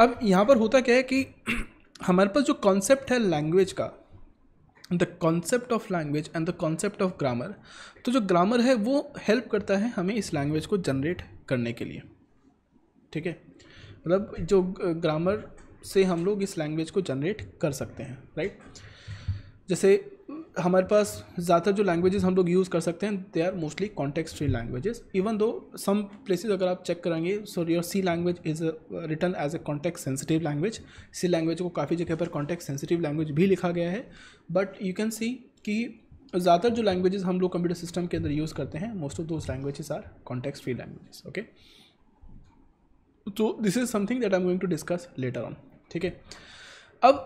अब यहाँ पर होता क्या है कि हमारे पास जो कॉन्सेप्ट है लैंग्वेज का the concept of language and the concept of grammar तो जो ग्रामर है वो हेल्प करता है हमें इस लैंग्वेज को जनरेट करने के लिए ठीक है मतलब जो ग्रामर से हम लोग इस लैंग्वेज को जनरेट कर सकते हैं राइट जैसे हमारे पास ज़्यादातर जो लैंग्वेजेस हम लोग यूज़ कर सकते हैं they are mostly context free languages even though some places अगर आप चेक करेंगे so your C language is written as a context sensitive language C language को काफ़ी जगह पर कॉन्टेक्स सेंसिटिव लैंग्वेज भी लिखा गया है बट यू कैन सी कि ज़्यादातर जो लैंग्वेजेस हम लोग कंप्यूटर सिस्टम के अंदर यूज़ करते हैं most of those languages are context free languages okay तो this is something that I am going to discuss later on ठीक है अब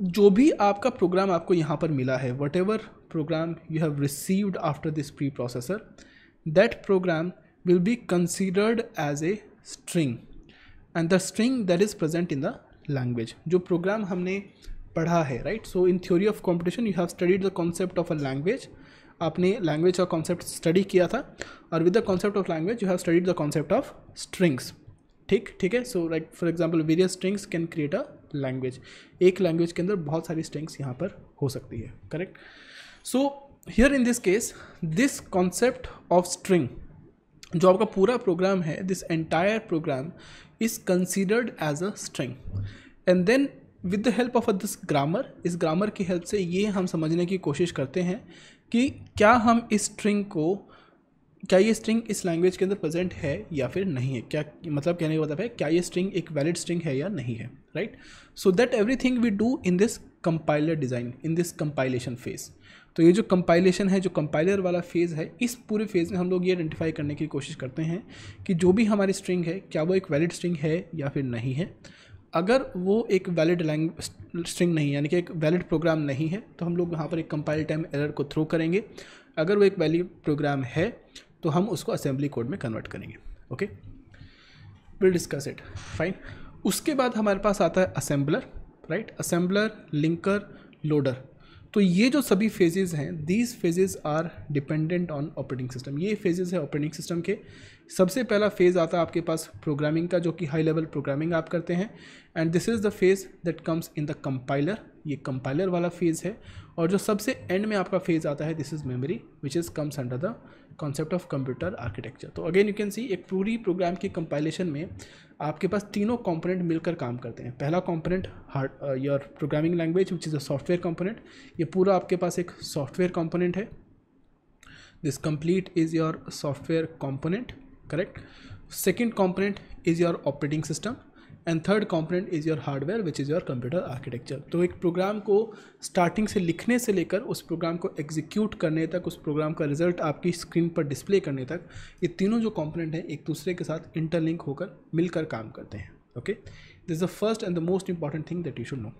जो भी आपका प्रोग्राम आपको यहाँ पर मिला है whatever program you have received after this pre processor that program will be considered as a string and the string that is present in the language जो प्रोग्राम हमने पढ़ा है right so in theory of computation you have studied the concept of a language आपने language का concept study किया था और with the concept of language you have studied the concept of strings ठीक ठीक है so like for example various strings can create a language एक language के अंदर बहुत सारी स्ट्रेंग्स यहाँ पर हो सकती है correct so here in this case this concept of string जो आपका पूरा प्रोग्राम है this entire program is considered as a string and then with the help of this grammar इस ग्रामर की हेल्प से ये हम समझने की कोशिश करते हैं कि क्या हम इस स्ट्रिंग को क्या ये स्ट्रिंग इस लैंग्वेज के अंदर प्रेजेंट है या फिर नहीं है क्या मतलब कहने का मतलब है क्या ये स्ट्रिंग एक वैलिड स्ट्रिंग है या नहीं है right so that everything we do in this compiler design in this compilation phase तो ये जो कंपाइलेशन है जो कंपाइलर वाला फेज़ है इस पूरे फेज़ में हम लोग ये आइडेंटिफाई करने की कोशिश करते हैं कि जो भी हमारी स्ट्रिंग है क्या वो एक वैलिड स्ट्रिंग है या फिर नहीं है अगर वो एक वैलिड लैंग स्ट्रिंग नहीं यानी कि एक वैलिड प्रोग्राम नहीं है तो हम लोग वहाँ पर एक कंपाइल टाइम एरर को थ्रो करेंगे अगर वो एक वैलिड प्रोग्राम है तो हम उसको असेंबली कोड में कन्वर्ट करेंगे okay will discuss it fine उसके बाद हमारे पास आता है assembler right assembler linker loader तो ये जो सभी फेजेज़ हैं these phases are dependent on operating system ये फेजेज़ है ऑपरेटिंग सिस्टम के सबसे पहला फेज़ आता है आपके पास प्रोग्रामिंग का जो कि हाई लेवल प्रोग्रामिंग आप करते हैं and this is the phase that comes in the compiler ये कंपाइलर वाला फेज़ है और जो सबसे एंड में आपका फेज़ आता है this is memory which is comes under the concept of computer architecture तो अगेन यू कैन सी एक पूरी प्रोग्राम की कंपाइलेशन में आपके पास तीनों कंपोनेंट मिलकर काम करते हैं पहला component hard your programming language which is a software component ये पूरा आपके पास एक सॉफ्टवेयर कंपोनेंट है this complete is your software component correct second component is your operating system and third component is your hardware which is your computer architecture तो एक programme को starting से लिखने से लेकर उस प्रोग्राम को एग्जीक्यूट करने तक उस प्रोग्राम का रिजल्ट आपकी स्क्रीन पर डिस्प्ले करने तक ये तीनों जो कॉम्पोनेंट हैं एक दूसरे के साथ इंटरलिंक होकर मिलकर काम करते हैं okay this is the first and the most important thing that you should know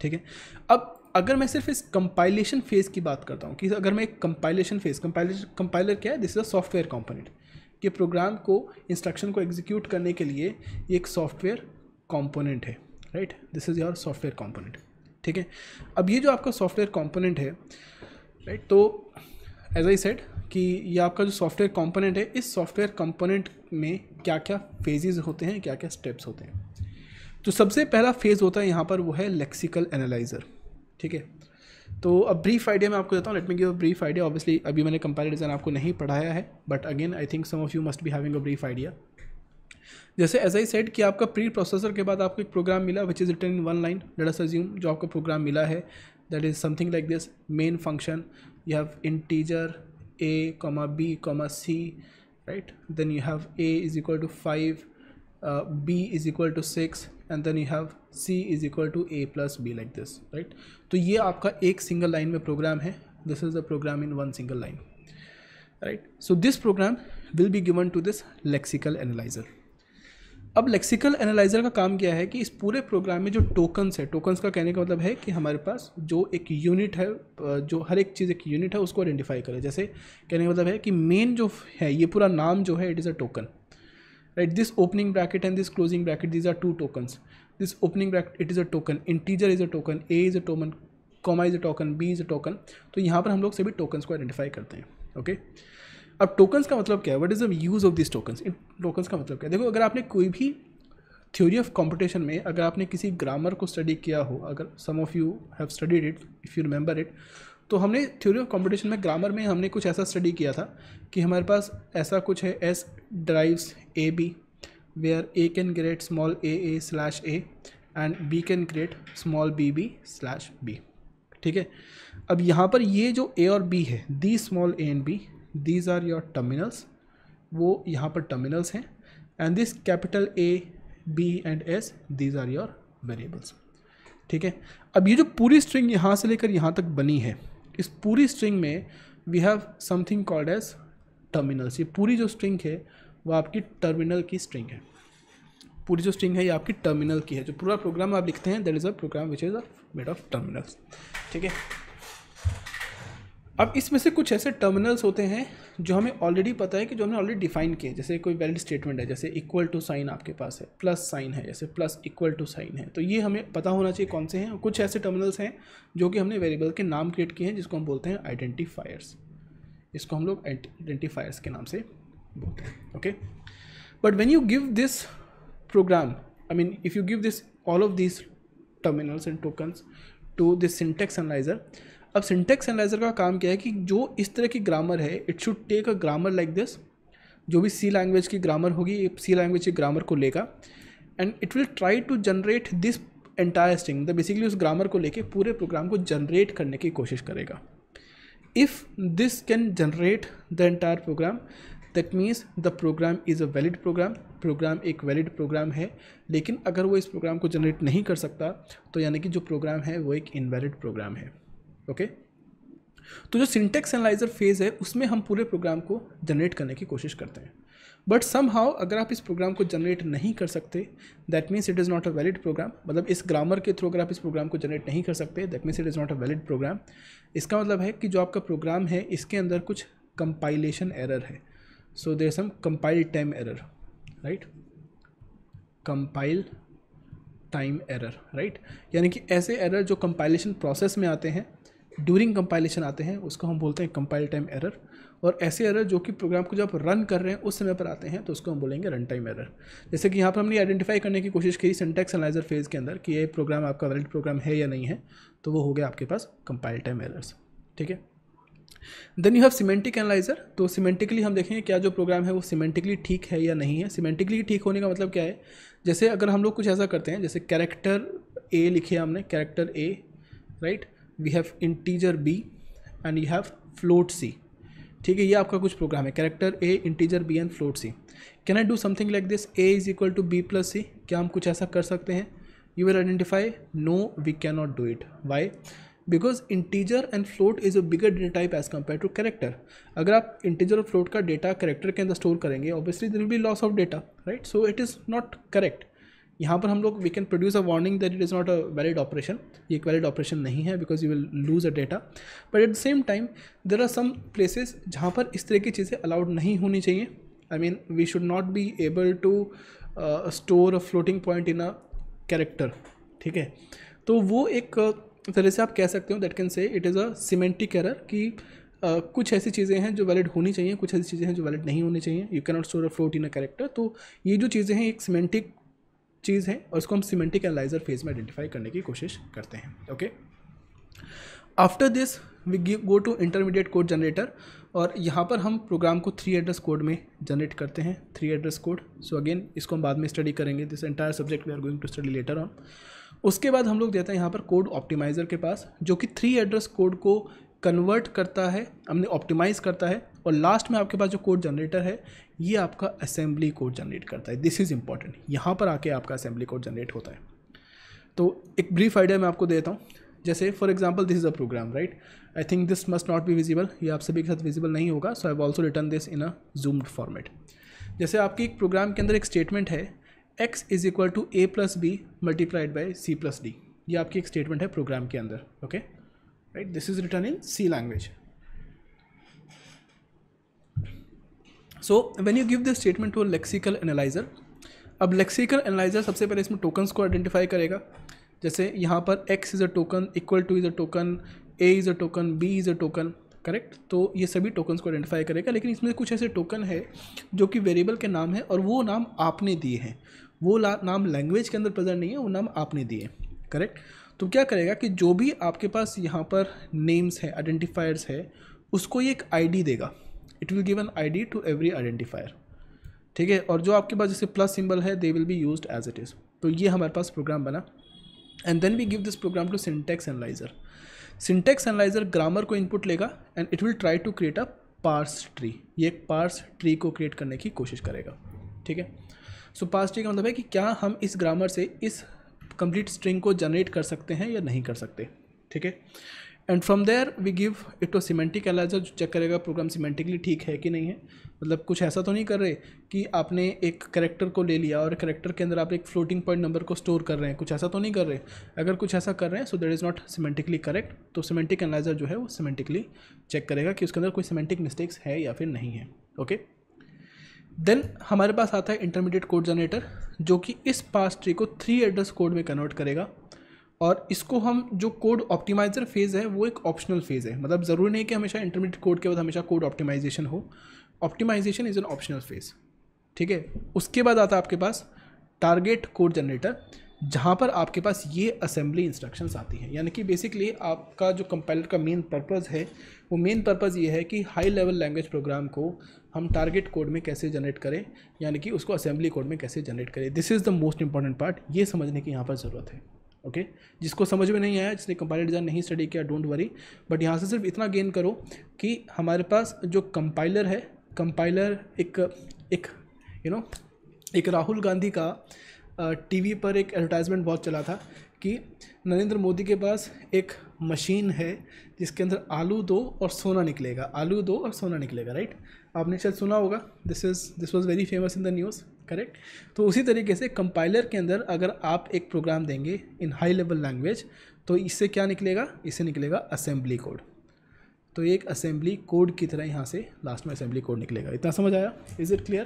ठीक है अब अगर मैं सिर्फ इस कंपाइलेशन फेज़ की बात करता हूँ कि अगर मैं एक कंपाइलेशन फेज़ कंपाइलेशन कंपाइलर क्या है this is a software component कि प्रोग्राम को इंस्ट्रक्शन को एग्जीक्यूट करने के लिए एक सॉफ्टवेयर कॉम्पोनेंट है right this is your software component ठीक है अब ये जो आपका सॉफ्टवेयर कॉम्पोनेंट है राइट right, तो एज आई सेट कि ये आपका जो सॉफ्टवेयर कॉम्पोनेंट है इस सॉफ्टवेयर कॉम्पोनेंट में क्या क्या फेजेज होते हैं क्या क्या स्टेप्स होते हैं तो सबसे पहला फेज़ होता है यहाँ पर वो है लेक्सिकल एनालाइज़र ठीक है तो अब ब्रीफ आइडिया मैं आपको देता हूँ let me give a brief idea obviously अभी मैंने कंपेरिजन आपको नहीं पढ़ाया है but again I think some of you must be having a brief idea जैसे एज आई सेट कि आपका प्री प्रोसेसर के बाद आपको एक प्रोग्राम मिला which is written in one line let us assume जो आपको प्रोग्राम मिला है that is something like this main function you have integer A comma B comma C right then you have A is equal to five B is equal to six and then you have C is equal to A plus B like this right तो ये आपका एक single line में program है this is the program in one single line right so this program will be given to this lexical analyser अब lexical analyser का काम क्या है कि इस पूरे प्रोग्राम में जो टोकन्स है टोकन्स का कहने का मतलब है कि हमारे पास जो एक यूनिट है जो हर एक चीज़ एक यूनिट है उसको आइडेंटिफाई करे जैसे कहने का मतलब है कि मेन जो है ये पूरा नाम जो है it is a token right this opening bracket and this closing bracket these are two tokens this opening bracket it is a token integer is a token A is a token comma is a token B is a token तो यहाँ पर हम लोग सभी tokens को identify करते हैं okay okay? अब टोकन्स का मतलब क्या है what is the use of this tokens इन टोकन्स का मतलब क्या है देखो अगर आपने कोई भी थ्योरी ऑफ कॉम्पिटिशन में अगर आपने किसी ग्रामर को स्टडी किया हो अगर some of you have studied it if you remember it तो हमने थ्योरी ऑफ कॉम्पिटिशन में ग्रामर में हमने कुछ ऐसा स्टडी किया था कि हमारे पास ऐसा कुछ है S derives A B where A can create small a a slash a and B can create small b b slash b ठीक है अब यहाँ पर ये जो ए और बी है the small a and b these are your terminals वो यहाँ पर टर्मिनल्स हैं and this capital A B and S these are your variables ठीक है अब ये जो पूरी स्ट्रिंग यहाँ से लेकर यहाँ तक बनी है इस पूरी स्ट्रिंग में we have something called as terminals ये पूरी जो स्ट्रिंग है वो आपकी टर्मिनल की स्ट्रिंग है पूरी जो स्ट्रिंग है ये आपकी टर्मिनल की है जो पूरा प्रोग्राम आप लिखते हैं that is a program which is a made of terminals ठीक है अब इसमें से कुछ ऐसे टर्मिनल्स होते हैं जो हमें ऑलरेडी पता है कि जो हमने ऑलरेडी डिफाइन किए जैसे कोई वैलिड स्टेटमेंट है जैसे इक्वल टू साइन आपके पास है प्लस साइन है जैसे प्लस इक्वल टू साइन है तो ये हमें पता होना चाहिए कौन से हैं कुछ ऐसे टर्मिनल्स हैं जो कि हमने वेरिएबल के नाम क्रिएट किए हैं जिसको हम बोलते हैं आइडेंटिफायर्स इसको हम लोग आइडेंटिफायर्स के नाम से बोलते हैं okay but when you give this program I mean if you give this all of this terminals and tokens to this syntax analyser अब सिंटेक्स एनालाइजर का काम क्या है कि जो इस तरह की ग्रामर है it should take a grammar like this जो भी सी लैंग्वेज की ग्रामर होगी सी लैंग्वेज की ग्रामर को लेगा and it will try to generate this entire string the basically उस ग्रामर को लेके पूरे प्रोग्राम को जनरेट करने की कोशिश करेगा if this can generate the entire program that means the program is a valid program program एक वैलिड प्रोग्राम है लेकिन अगर वो इस प्रोग्राम को जनरेट नहीं कर सकता तो यानी कि जो प्रोग्राम है वो एक इनवैलिड प्रोग्राम है ओके तो जो सिंटेक्स एनालाइजर फेज़ है उसमें हम पूरे प्रोग्राम को जनरेट करने की कोशिश करते हैं बट सम हाउ अगर आप इस प्रोग्राम को जनरेट नहीं कर सकते that means it is not a valid program मतलब इस ग्रामर के थ्रू अगर आप इस प्रोग्राम को जनरेट नहीं कर सकते that means it is not a valid program इसका मतलब है कि जो आपका प्रोग्राम है इसके अंदर कुछ कंपाइलेशन एरर है so there some compile time error right compile time error right यानी कि ऐसे एरर जो कंपाइलेशन प्रोसेस में आते हैं ड्यूरिंग कंपाइलेशन आते हैं उसको हम बोलते हैं कंपाइल टाइम एरर और ऐसे एरर जो कि प्रोग्राम को जब रन कर रहे हैं उस समय पर आते हैं तो उसको हम बोलेंगे रन टाइम एरर जैसे कि यहाँ पर हमने आइडेंटिफाई करने की कोशिश की सिंटेक्स एनालाइजर फेज़ के अंदर कि ये प्रोग्राम आपका वैलिड प्रोग्राम है या नहीं है तो वो हो गया आपके पास कंपाइल टाइम एरर्स ठीक है then you have semantic analyzer तो सीमेंटिकली हम देखेंगे क्या जो प्रोग्राम है वो सीमेंटिकली ठीक है या नहीं है सीमेंटिकली ठीक होने का मतलब क्या है जैसे अगर हम लोग कुछ ऐसा करते हैं जैसे कैरेक्टर ए लिखे हमने character A right we have integer B and you have float C ठीक है ये आपका कुछ प्रोग्राम है character A integer B and float C can I do something like this A is equal to B plus C क्या हम कुछ ऐसा कर सकते हैं you will identify no we can not do it why because integer and float is a bigger data type as compare to character अगर आप integer और फ्लोट का डेटा करेक्टर के अंदर स्टोर करेंगे obviously there'll be loss of data right so it is not correct यहाँ पर हम लोग we can produce a warning that it is not a valid operation ये एक वैलिड ऑपरेशन नहीं है because you will lose a data but at the same time there are some places जहाँ पर इस तरह की चीज़ें अलाउड नहीं होनी चाहिए I mean we should not be able to store a floating point in a character ठीक है तो वो एक uh, तरह से आप कह सकते हो that can say it is a semantic error कि Uh, कुछ ऐसी चीज़ें हैं जो वैलिड होनी चाहिए कुछ ऐसी चीज़ें हैं जो वैलिड नहीं होनी चाहिए you cannot store a float in a character तो ये जो चीज़ें हैं एक सीमेंटिक चीज़ है और इसको हम सीमेंटिक एनालाइजर फेज में आइडेंटिफाई करने की कोशिश करते हैं okay after this we give go to intermediate code generator और यहाँ पर हम प्रोग्राम को थ्री एड्रेस कोड में जनरेट करते हैं three address code so again इसको हम बाद में स्टडी करेंगे this entire subject we are going to study later on उसके बाद हम लोग देते हैं यहाँ पर कोड ऑप्टिमाइज़र के पास जो कि थ्री एड्रेस कोड को कन्वर्ट करता है हमने ऑप्टिमाइज़ करता है और लास्ट में आपके पास जो कोड जनरेटर है ये आपका असेंबली कोड जनरेट करता है दिस इज़ इंपॉर्टेंट यहाँ पर आके आपका असेंबली कोड जनरेट होता है तो एक ब्रीफ आइडिया मैं आपको देता हूँ जैसे for example this is a program right I think this must not be visible ये आप सभी के साथ विजिबल नहीं होगा so I also return this in a zoomed format जैसे आपके एक प्रोग्राम के अंदर एक स्टेटमेंट है X is equal to A plus B multiplied by C plus D ये आपकी एक स्टेटमेंट है प्रोग्राम के अंदर okay okay? right this is written in c language so when you give this statement to a lexical analyzer अब lexical analyzer सबसे पहले इसमें टोकन्स को आइडेंटिफाई करेगा जैसे यहाँ पर x is a token equal to is a token a is a token b is a token correct तो ये सभी टोकन्स को आइडेंटिफाई करेगा लेकिन इसमें कुछ ऐसे टोकन है जो कि वेरिएबल के नाम है और वो नाम आपने दिए हैं वो नाम लैंग्वेज के अंदर प्रेजेंट नहीं है वो नाम आपने दिए करेक्ट तो क्या करेगा कि जो भी आपके पास यहाँ पर नेम्स हैं आइडेंटिफायर्स है उसको ये एक आईडी देगा it will give an ID to every identifier ठीक है और जो आपके पास जैसे प्लस सिंबल है they will be use as it is तो ये हमारे पास प्रोग्राम बना and then we give this program to syntax analyzer syntax analyzer grammar को इनपुट लेगा and it will try to create a parse tree ये एक पार्स ट्री को क्रिएट करने की कोशिश करेगा ठीक है सो पार्स ट्री का मतलब है कि क्या हम इस ग्रामर से इस कंप्लीट स्ट्रिंग को जनरेट कर सकते हैं या नहीं कर सकते ठीक है and from there we give it to semantic analyzer जो चेक करेगा प्रोग्राम सीमेंटिकली ठीक है कि नहीं है मतलब कुछ ऐसा तो नहीं कर रहे कि आपने एक करेक्टर को ले लिया और करेक्टर के अंदर आप एक फ्लोटिंग पॉइंट नंबर को स्टोर कर रहे हैं कुछ ऐसा तो नहीं कर रहे अगर कुछ ऐसा कर रहे हैं so that is not semantically correct तो सीमेंटिक एनालाइजर जो है वो सीमेंटिकली चेक करेगा कि उसके अंदर कोई सीमेंटिक मिस्टेक्स है या फिर नहीं है ओके okay? देन हमारे पास आता है इंटरमीडिएट कोड जनरेटर जो कि इस पास ट्री को थ्री एड्रेस कोड में कन्वर्ट करेगा और इसको हम जो कोड ऑप्टिमाइजर फेज़ है वो एक ऑप्शनल फेज़ है मतलब ज़रूरी नहीं कि हमेशा इंटरमीडिएट कोड के बाद हमेशा कोड ऑप्टिमाइजेशन हो optimization is an optional phase ठीक है उसके बाद आता है आपके पास टारगेट कोड जनरेटर जहाँ पर आपके पास ये असेंबली इंस्ट्रक्शंस आती हैं यानी कि बेसिकली आपका जो कंपाइलर का मेन पर्पज़ है वो मेन पर्पज़ ये है कि हाई लेवल लैंग्वेज प्रोग्राम को हम टारगेट कोड में कैसे जनरेट करें यानी कि उसको असेंबली कोड में कैसे जनरेट करें this is the most important part ये समझने की यहाँ पर ज़रूरत है ओके okay? जिसको समझ में नहीं आया जिसने कंपाइलर डिज़ाइन नहीं स्टडी किया डोंट वरी बट यहाँ से सिर्फ इतना गेन करो कि हमारे पास जो कंपाइलर है कंपाइलर एक एक यू you नो know, एक राहुल गांधी का टीवी पर एक एडवर्टाइजमेंट बहुत चला था कि नरेंद्र मोदी के पास एक मशीन है जिसके अंदर आलू दो और सोना निकलेगा आलू दो और सोना निकलेगा राइट आपने शायद सुना होगा this is this was very famous in the news correct तो उसी तरीके से कंपाइलर के अंदर अगर आप एक प्रोग्राम देंगे इन हाई लेवल लैंग्वेज तो इससे क्या निकलेगा इससे निकलेगा असेंबली कोड तो एक असेंबली कोड की तरह यहाँ से लास्ट में असेंबली कोड निकलेगा इतना समझ आया इज़ इट क्लियर